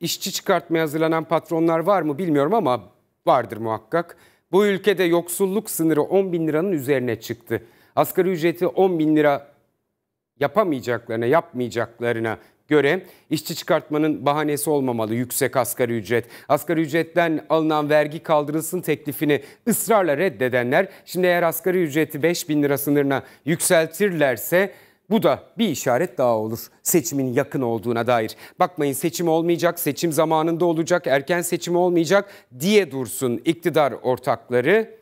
işçi çıkartmaya hazırlanan patronlar var mı bilmiyorum ama vardır muhakkak. Bu ülkede yoksulluk sınırı 10 bin liranın üzerine çıktı. Asgari ücreti 10 bin lira yapamayacaklarına, yapmayacaklarına göre işçi çıkartmanın bahanesi olmamalı yüksek asgari ücret. Asgari ücretten alınan vergi kaldırılsın teklifini ısrarla reddedenler şimdi eğer asgari ücreti 5 bin lira sınırına yükseltirlerse bu da bir işaret daha olur seçimin yakın olduğuna dair. Bakmayın seçim olmayacak, seçim zamanında olacak, erken seçim olmayacak diye dursun iktidar ortakları.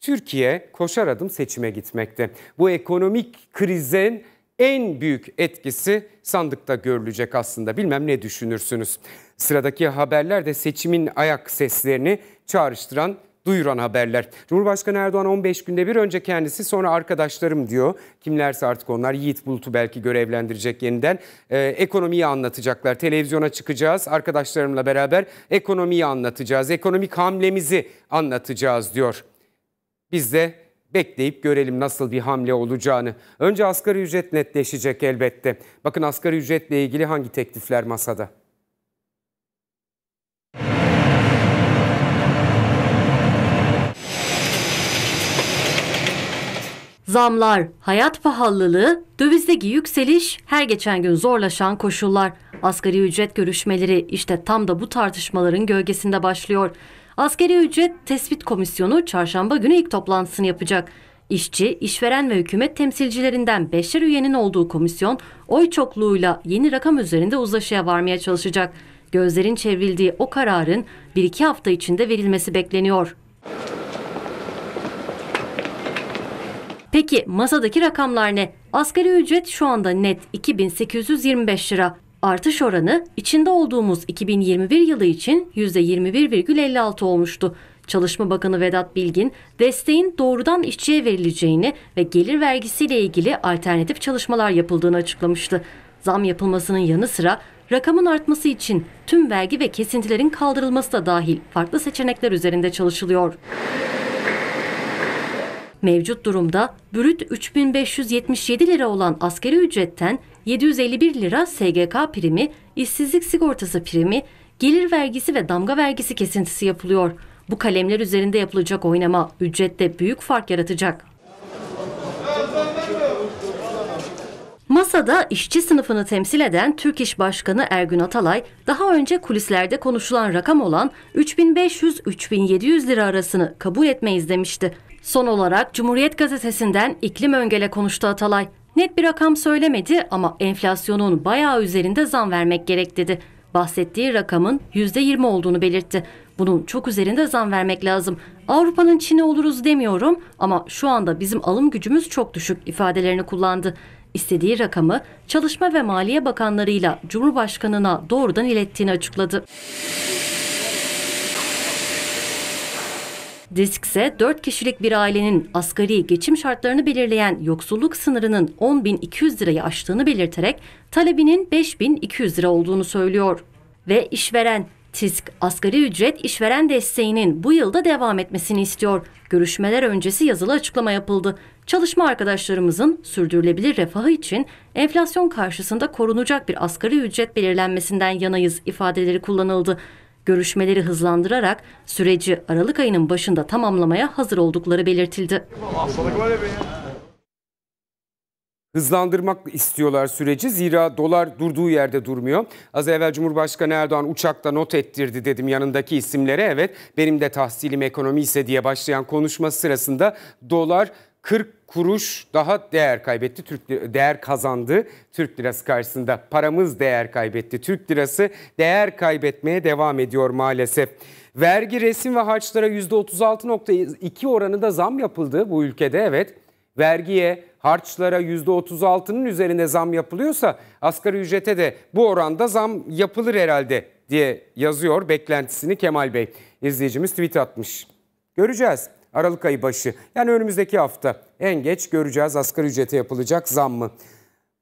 Türkiye koşar adım seçime gitmekte. Bu ekonomik krizin en büyük etkisi sandıkta görülecek aslında. Bilmem ne düşünürsünüz. Sıradaki haberler de seçimin ayak seslerini çağrıştıran duyuran haberler. Cumhurbaşkanı Erdoğan 15 günde bir önce kendisi sonra arkadaşlarım diyor. Kimlerse artık onlar Yiğit Bulut'u belki görevlendirecek yeniden. Ee, ekonomiyi anlatacaklar. Televizyona çıkacağız. Arkadaşlarımla beraber ekonomiyi anlatacağız. Ekonomik hamlemizi anlatacağız diyor. Biz de bekleyip görelim nasıl bir hamle olacağını. Önce asgari ücret netleşecek elbette. Bakın asgari ücretle ilgili hangi teklifler masada? Zamlar, hayat pahalılığı, dövizdeki yükseliş, her geçen gün zorlaşan koşullar. Asgari ücret görüşmeleri işte tam da bu tartışmaların gölgesinde başlıyor. Asgari ücret tespit komisyonu çarşamba günü ilk toplantısını yapacak. İşçi, işveren ve hükümet temsilcilerinden beşer üyenin olduğu komisyon oy çokluğuyla yeni rakam üzerinde uzlaşıya varmaya çalışacak. Gözlerin çevrildiği o kararın 1-2 hafta içinde verilmesi bekleniyor. Peki masadaki rakamlar ne? Asgari ücret şu anda net 2825 lira. Artış oranı içinde olduğumuz 2021 yılı için %21,56 olmuştu. Çalışma Bakanı Vedat Bilgin, desteğin doğrudan işçiye verileceğini ve gelir vergisiyle ilgili alternatif çalışmalar yapıldığını açıklamıştı. Zam yapılmasının yanı sıra rakamın artması için tüm vergi ve kesintilerin kaldırılması da dahil farklı seçenekler üzerinde çalışılıyor. Mevcut durumda brüt 3577 lira olan askeri ücretten 751 lira SGK primi, işsizlik sigortası primi, gelir vergisi ve damga vergisi kesintisi yapılıyor. Bu kalemler üzerinde yapılacak oynama ücrette büyük fark yaratacak. Masada işçi sınıfını temsil eden Türk İş Başkanı Ergün Atalay, daha önce kulislerde konuşulan rakam olan 3500-3700 lira arasını kabul etmeyiz demişti. Son olarak Cumhuriyet Gazetesi'nden iklim öngele konuştu Atalay. Net bir rakam söylemedi ama enflasyonun bayağı üzerinde zam vermek gerek dedi. Bahsettiği rakamın %20 olduğunu belirtti. Bunun çok üzerinde zam vermek lazım. Avrupa'nın Çin'i oluruz demiyorum ama şu anda bizim alım gücümüz çok düşük ifadelerini kullandı. İstediği rakamı Çalışma ve Maliye Bakanlarıyla Cumhurbaşkanına doğrudan ilettiğini açıkladı. Disk ise 4 kişilik bir ailenin asgari geçim şartlarını belirleyen yoksulluk sınırının 10.200 lirayı aştığını belirterek talebinin 5.200 lira olduğunu söylüyor. Ve işveren TİSK, asgari ücret işveren desteğinin bu yılda devam etmesini istiyor. Görüşmeler öncesi yazılı açıklama yapıldı. Çalışma arkadaşlarımızın sürdürülebilir refahı için enflasyon karşısında korunacak bir asgari ücret belirlenmesinden yanayız ifadeleri kullanıldı görüşmeleri hızlandırarak süreci Aralık ayının başında tamamlamaya hazır oldukları belirtildi. Hızlandırmak istiyorlar süreci zira dolar durduğu yerde durmuyor. Az evvel Cumhurbaşkanı Erdoğan uçakta not ettirdi dedim yanındaki isimlere. Evet benim de tahsilim ekonomi ise diye başlayan konuşması sırasında dolar 40 kuruş daha değer kaybetti. Türk değer kazandı Türk lirası karşısında. Paramız değer kaybetti. Türk lirası değer kaybetmeye devam ediyor maalesef. Vergi, resim ve harçlara %36.2 oranında zam yapıldı bu ülkede evet. Vergiye, harçlara %36'nın üzerinde zam yapılıyorsa asgari ücrete de bu oranda zam yapılır herhalde diye yazıyor beklentisini Kemal Bey. İzleyicimiz tweet atmış. Göreceğiz. Aralık ayı başı yani önümüzdeki hafta en geç göreceğiz asgari ücrete yapılacak zam mı?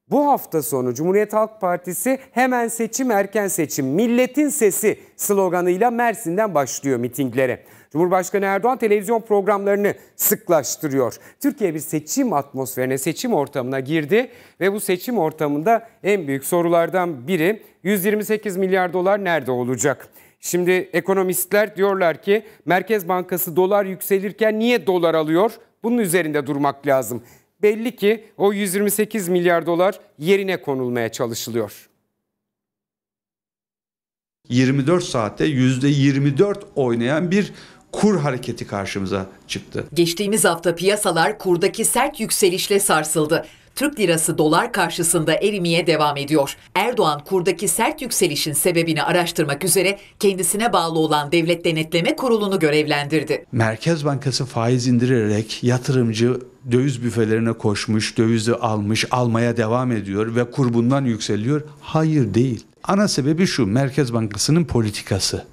Bu hafta sonu Cumhuriyet Halk Partisi hemen seçim erken seçim milletin sesi sloganıyla Mersin'den başlıyor mitinglere. Cumhurbaşkanı Erdoğan televizyon programlarını sıklaştırıyor. Türkiye bir seçim atmosferine, seçim ortamına girdi ve bu seçim ortamında en büyük sorulardan biri 128 milyar dolar nerede olacak? Şimdi ekonomistler diyorlar ki Merkez Bankası dolar yükselirken niye dolar alıyor? Bunun üzerinde durmak lazım. Belli ki o 128 milyar dolar yerine konulmaya çalışılıyor. 24 saatte %24 oynayan bir kur hareketi karşımıza çıktı. Geçtiğimiz hafta piyasalar kurdaki sert yükselişle sarsıldı. Türk lirası dolar karşısında erimeye devam ediyor. Erdoğan kurdaki sert yükselişin sebebini araştırmak üzere kendisine bağlı olan Devlet Denetleme Kurulu'nu görevlendirdi. Merkez Bankası faiz indirerek yatırımcı döviz büfelerine koşmuş, dövizi almış, almaya devam ediyor ve kur bundan yükseliyor. Hayır değil. Ana sebebi şu Merkez Bankası'nın politikası.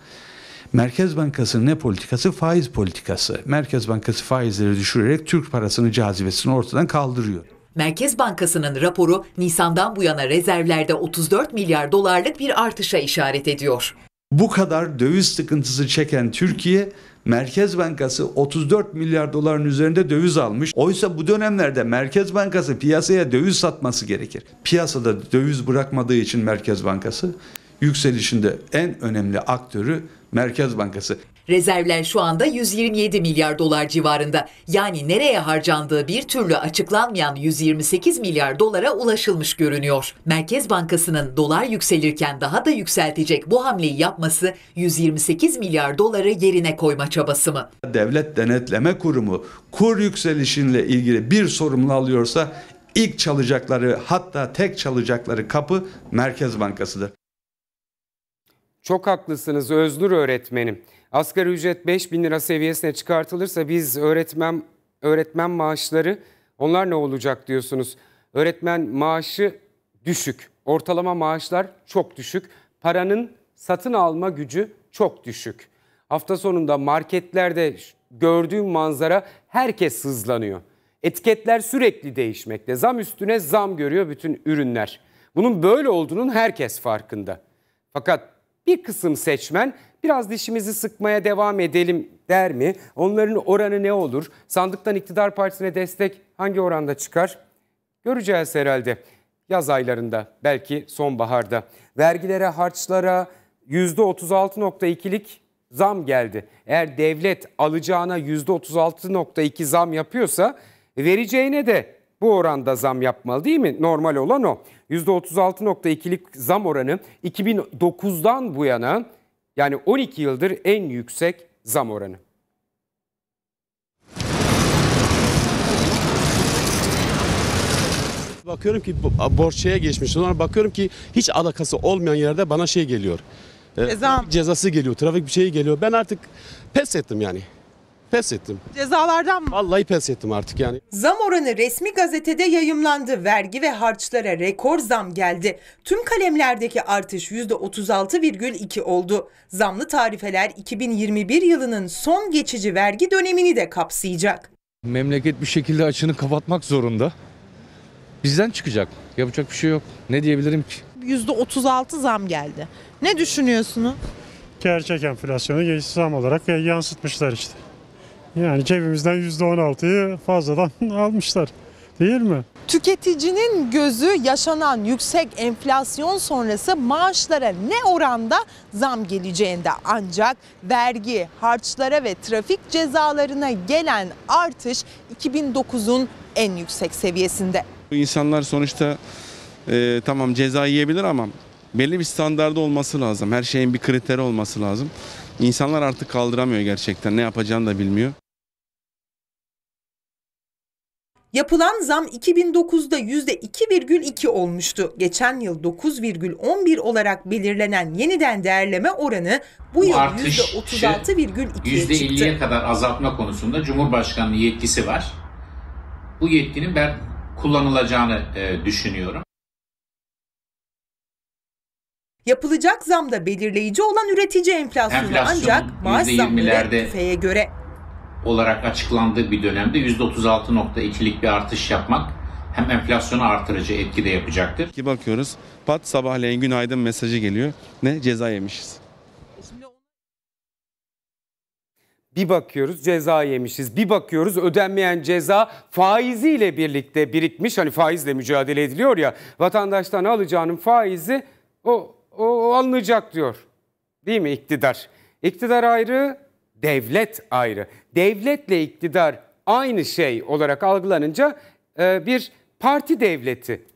Merkez Bankası'nın ne politikası? Faiz politikası. Merkez Bankası faizleri düşürerek Türk parasının cazibesini ortadan kaldırıyor. Merkez Bankası'nın raporu Nisan'dan bu yana rezervlerde 34 milyar dolarlık bir artışa işaret ediyor. Bu kadar döviz sıkıntısı çeken Türkiye Merkez Bankası 34 milyar doların üzerinde döviz almış. Oysa bu dönemlerde Merkez Bankası piyasaya döviz satması gerekir. Piyasada döviz bırakmadığı için Merkez Bankası yükselişinde en önemli aktörü Merkez Bankası. Rezervler şu anda 127 milyar dolar civarında. Yani nereye harcandığı bir türlü açıklanmayan 128 milyar dolara ulaşılmış görünüyor. Merkez Bankası'nın dolar yükselirken daha da yükseltecek bu hamleyi yapması 128 milyar doları yerine koyma çabası mı? Devlet Denetleme Kurumu kur yükselişinle ilgili bir sorumlu alıyorsa ilk çalacakları hatta tek çalacakları kapı Merkez Bankası'dır. Çok haklısınız Özgür öğretmenim. Asgari ücret 5 bin lira seviyesine çıkartılırsa biz öğretmen öğretmen maaşları onlar ne olacak diyorsunuz. Öğretmen maaşı düşük. Ortalama maaşlar çok düşük. Paranın satın alma gücü çok düşük. Hafta sonunda marketlerde gördüğüm manzara herkes hızlanıyor. Etiketler sürekli değişmekte. Zam üstüne zam görüyor bütün ürünler. Bunun böyle olduğunun herkes farkında. Fakat bir kısım seçmen biraz dişimizi sıkmaya devam edelim der mi? Onların oranı ne olur? Sandıktan iktidar partisine destek hangi oranda çıkar? Göreceğiz herhalde. Yaz aylarında, belki sonbaharda. Vergilere, harçlara %36.2'lik zam geldi. Eğer devlet alacağına %36.2 zam yapıyorsa vereceğine de bu oranda zam yapmalı değil mi? Normal olan o. %36.2'lik zam oranı 2009'dan bu yana yani 12 yıldır en yüksek zam oranı. Bakıyorum ki borçaya geçmiş. Sonra bakıyorum ki hiç alakası olmayan yerde bana şey geliyor. E, Ceza. Cezası geliyor, trafik bir şey geliyor. Ben artık pes ettim yani. Pes ettim. Cezalardan mı? Vallahi pes ettim artık yani. Zam oranı resmi gazetede yayımlandı. Vergi ve harçlara rekor zam geldi. Tüm kalemlerdeki artış %36,2 oldu. Zamlı tarifeler 2021 yılının son geçici vergi dönemini de kapsayacak. Memleket bir şekilde açını kapatmak zorunda. Bizden çıkacak. Yapacak bir şey yok. Ne diyebilirim ki? %36 zam geldi. Ne düşünüyorsunuz? Gerçek enflasyonu zam olarak yansıtmışlar işte. Yani cebimizden %16'yı fazladan almışlar değil mi? Tüketicinin gözü yaşanan yüksek enflasyon sonrası maaşlara ne oranda zam geleceğinde ancak vergi, harçlara ve trafik cezalarına gelen artış 2009'un en yüksek seviyesinde. İnsanlar sonuçta e, tamam ceza yiyebilir ama belli bir standarda olması lazım. Her şeyin bir kriteri olması lazım. İnsanlar artık kaldıramıyor gerçekten ne yapacağını da bilmiyor. Yapılan zam 2009'da %2,2 olmuştu. Geçen yıl 9,11 olarak belirlenen yeniden değerleme oranı bu, bu yıl %36,2'ye şey, çıktı. %50'ye kadar azaltma konusunda Cumhurbaşkanlığı yetkisi var. Bu yetkinin ben kullanılacağını e, düşünüyorum. Yapılacak zamda belirleyici olan üretici enflasyonu Enflasyon ancak maaş zamları tüfeğe göre olarak açıklandığı bir dönemde %36.2'lik bir artış yapmak hem enflasyonu artırıcı etki de yapacaktır. Ki bakıyoruz pat sabahleyin günaydın mesajı geliyor. Ne ceza yemişiz. Bir bakıyoruz ceza yemişiz. Bir bakıyoruz ödenmeyen ceza faiziyle birlikte birikmiş. Hani faizle mücadele ediliyor ya. Vatandaştan alacağının faizi o, o, o alınacak diyor. Değil mi iktidar? İktidar ayrı, devlet ayrı. Devletle iktidar aynı şey olarak algılanınca e, bir parti devleti